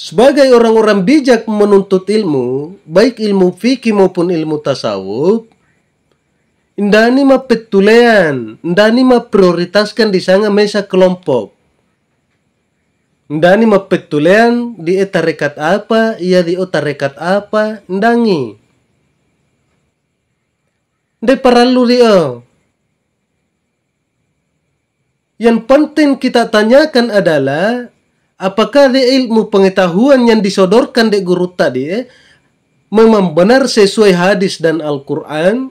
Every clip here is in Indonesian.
Sebagai orang-orang bijak menuntut ilmu, baik ilmu fikih maupun ilmu tasawuf, indani ma petulean, indani ma prioritaskan di sana mesa kelompok. Indani ma petulean di etarekat apa, ia di otarekat apa, ndangi. De paralu dia. Yang penting kita tanyakan adalah apakah de ilmu pengetahuan yang disodorkan de guru tadi eh, memang benar sesuai hadis dan Al-Quran?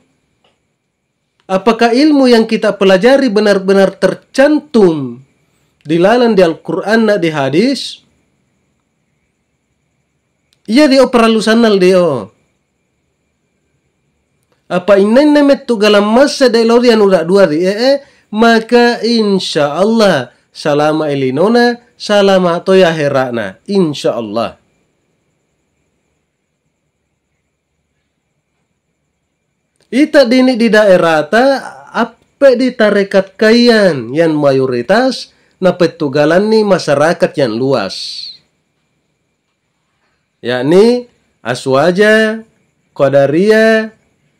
Apakah ilmu yang kita pelajari benar-benar tercantum di lalan di Al-Quran dan di hadis? Iya dia peralusanal dia. Apa ini nemet tu galam masa dari lorian udah dua di eh, maka insya Allah salama Elinona, salama toya herana. Insya Allah. Ita dini di daerah ta apa di tarekat kayan yang mayoritas na petugalan ni masyarakat yang luas. Yakni Aswaja, Kodaria,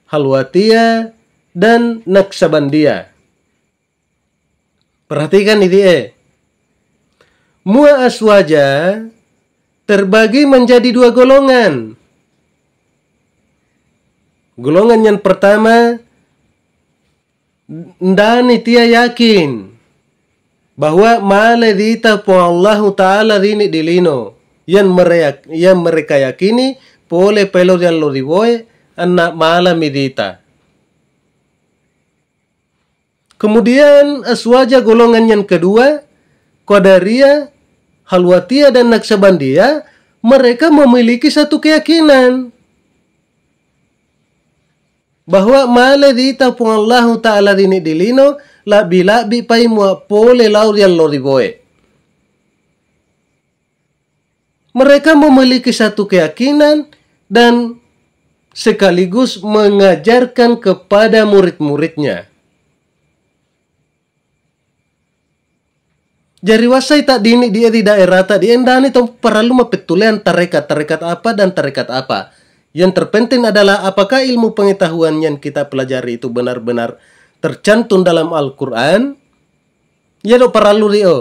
Halwatia, dan Naksabandia. Perhatikan ini eh. Mua aswaja terbagi menjadi dua golongan. Golongan yang pertama dan dia yakin bahwa maladita Allah taala dini dilino yang mereka yang mereka yakini pole pelor yang lo diboy anak malam idita Kemudian aswaja golongan yang kedua, Qadariyah, Halwatia dan Naksabandia, mereka memiliki satu keyakinan bahwa tapung Allah ta'ala dini dilino la bila bi pai mua pole lau yang lori boe. Mereka memiliki satu keyakinan dan sekaligus mengajarkan kepada murid-muridnya. Jadi wasai tak dini dia di daerah tak diendani tong perlu mapetulian tarekat tarekat apa dan tarekat apa. Yang terpenting adalah apakah ilmu pengetahuan yang kita pelajari itu benar-benar tercantum dalam Al-Quran. Ya dok perlu rio.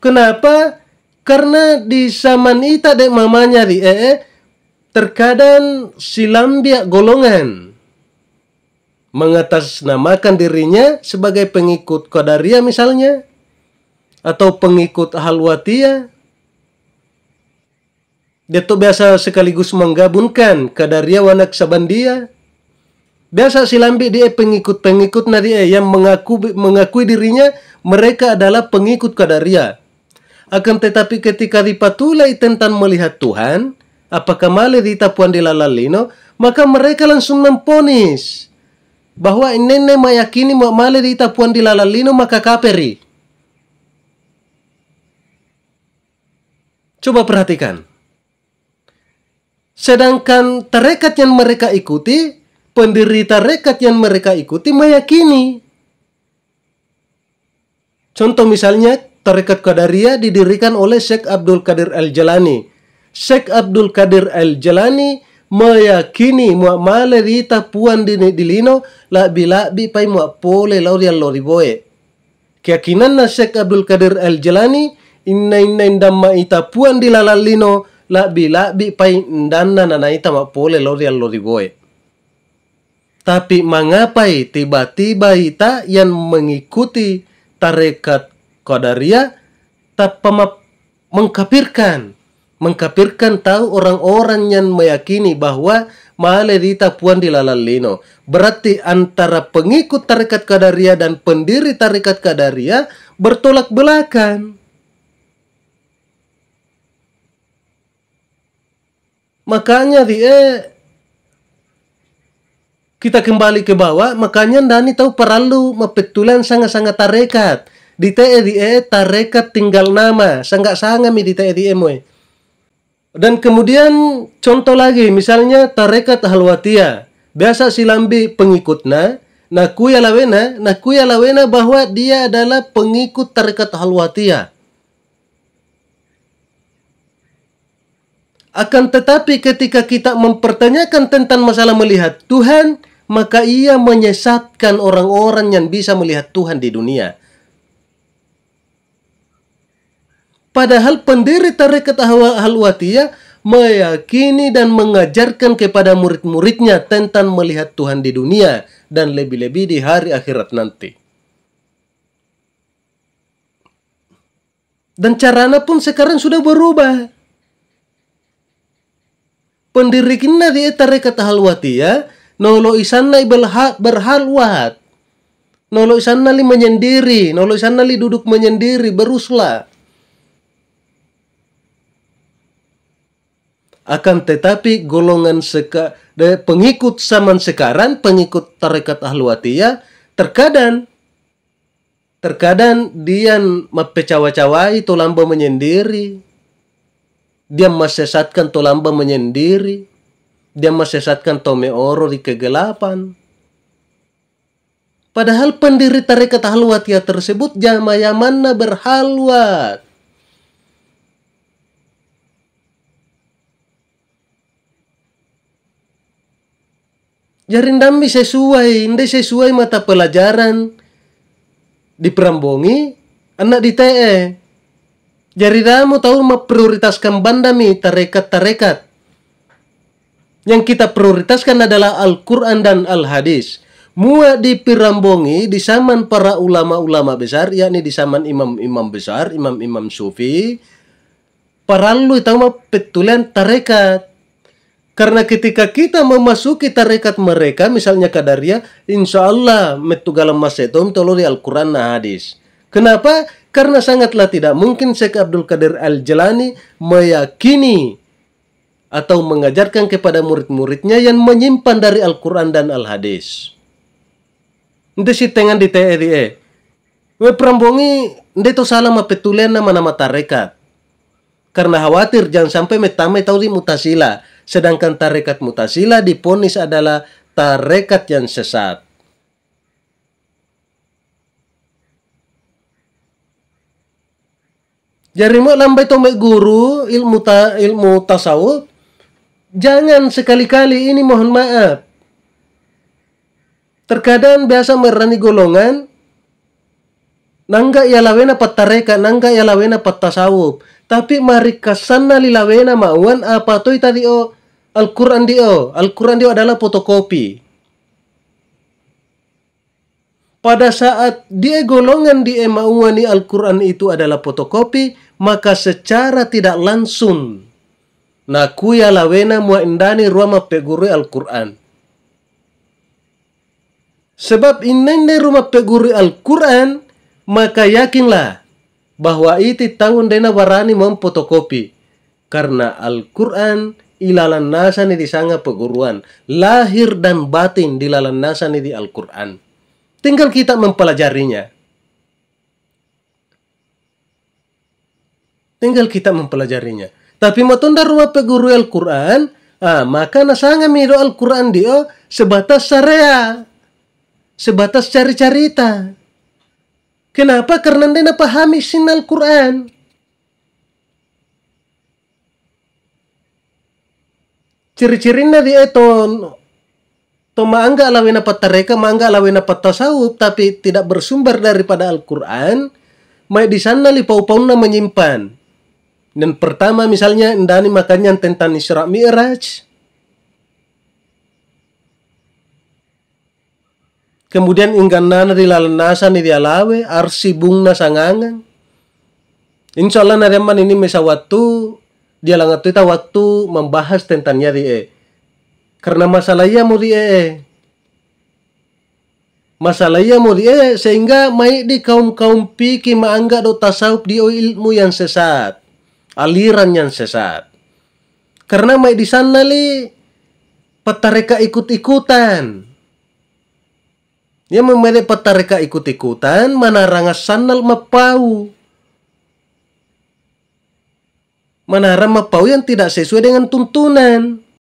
Kenapa? Karena di zaman itu dek mamanya di eh, terkadang silambia golongan mengatasnamakan dirinya sebagai pengikut Qadariyah misalnya atau pengikut Halwatia dia tuh biasa sekaligus menggabungkan Qadariyah wa Sabandia. biasa silambi dia pengikut-pengikut dia yang mengaku mengakui dirinya mereka adalah pengikut Qadariyah akan tetapi ketika dipatulai tentang melihat Tuhan apakah malih ditapuan lalalino maka mereka langsung memponis bahwa nenek meyakini male di tapuan di lalalino maka kaperi. Coba perhatikan. Sedangkan tarekat yang mereka ikuti, pendiri tarekat yang mereka ikuti meyakini. Contoh misalnya, tarekat Qadariyah didirikan oleh Syekh Abdul Qadir Al-Jalani. Syekh Abdul Qadir Al-Jalani meyakini mua male rita puan di dilino la bila bi pai mua pole dia lori boe keyakinan na Sheikh Abdul Qadir Al Jalani inna inna indamma ita puan di lalalino la bila bi pai ndanna na ita mua pole dia lori boe tapi mengapa tiba-tiba ita yang mengikuti tarekat Qadariyah tak mengkapirkan mengkapirkan tahu orang-orang yang meyakini bahwa Maledita Puan di lalalino Berarti antara pengikut tarikat Kadaria dan pendiri tarikat Kadaria bertolak belakang. Makanya dia eh, kita kembali ke bawah, makanya Dani tahu perlu mepetulan sangat-sangat tarekat. Di TEDE e, tarekat tinggal nama, sangat-sangat di TEDE e, moe. Dan kemudian contoh lagi misalnya tarekat halwatia. Biasa silambi pengikutnya. Nah kuya lawena, nah kuya lawena bahwa dia adalah pengikut tarekat halwatia. Akan tetapi ketika kita mempertanyakan tentang masalah melihat Tuhan, maka ia menyesatkan orang-orang yang bisa melihat Tuhan di dunia. Padahal pendiri tarekat Halwatiyah meyakini dan mengajarkan kepada murid-muridnya tentang melihat Tuhan di dunia dan lebih-lebih di hari akhirat nanti. Dan caranya pun sekarang sudah berubah. Pendiri kita di tarekat Halwatiyah nolo isanna berhal berhalwat. Nolo isanna li menyendiri, nolo isanna li duduk menyendiri, beruslah. Akan tetapi golongan seka, pengikut zaman sekarang, pengikut tarekat ahluatia, terkadang terkadang dia mempecawa cawai tolamba menyendiri. Dia mesesatkan tolamba menyendiri. Dia mesesatkan tome oro di kegelapan. Padahal pendiri tarekat ahluatia tersebut yang mana berhalwat. Jarindambi sesuai, inde sesuai mata pelajaran. Di Prambongi, anak di TE. jari damu tahu memprioritaskan bandami tarekat-tarekat. Yang kita prioritaskan adalah Al-Quran dan Al-Hadis. Mua di Pirambongi, di zaman para ulama-ulama besar, yakni di zaman imam-imam besar, imam-imam sufi, Para parallu tahu petulian tarekat karena ketika kita memasuki tarekat mereka, misalnya kadaria, insya Allah metugalam masetom tolori Al-Quran nah hadis. Kenapa? Karena sangatlah tidak mungkin Syekh Abdul Qadir al jelani meyakini atau mengajarkan kepada murid-muridnya yang menyimpan dari Al-Quran dan Al-Hadis. Itu si tengan di TEDE. E. We prambongi, itu salah mapetulian nama-nama tarekat. Karena khawatir jangan sampai metame tahu mutasila sedangkan tarekat mutasila diponis adalah tarekat yang sesat. mau lambai tomek guru ilmu ta, ilmu tasawuf jangan sekali-kali ini mohon maaf. Terkadang biasa merani golongan nangga ya lawena patareka nangga ya lawena patasawuf tapi mari kasana lilawena mauan apa tuh tadi o oh. Al-Quran dia, Al-Quran dia adalah fotokopi. Pada saat dia golongan di Emauani Al-Quran itu adalah fotokopi, maka secara tidak langsung nakuya lawena muindani ruama peguri Al-Quran. Sebab inene rumah peguri Al-Quran, maka yakinlah bahwa itu tahun dena warani memfotokopi. Karena Al-Quran ilalan nasa ni di sanga peguruan, lahir dan batin di lalan nasa ni di Al-Quran. Tinggal kita mempelajarinya. Tinggal kita mempelajarinya. Tapi mau tunda rumah peguru Al-Quran, ah, maka nasanga mido Al-Quran dia sebatas syariah. Sebatas cari-carita. Kenapa? Karena dia pahami sinal Al-Quran. ciri-cirinya di eton to maangga lawena patareka maangga lawena patasawuf tapi tidak bersumber daripada Al-Qur'an mai di sana li pau na menyimpan dan pertama misalnya ndani makanya tentang Isra Mi'raj kemudian ingganana di lalanasa ni di alawe arsibungna Insya Allah nariaman ini mesawatu dia itu tuita waktu membahas tentangnya di e. Karena masalahnya ia mau di e. Masalah ia mau di e sehingga mai di kaum-kaum piki angga do tasawuf di ilmu yang sesat. Aliran yang sesat. Karena mai di sana li petareka ikut-ikutan. Ia memilih petareka ikut-ikutan, mana rangas sanal mapau. menara mapau yang tidak sesuai dengan tuntunan.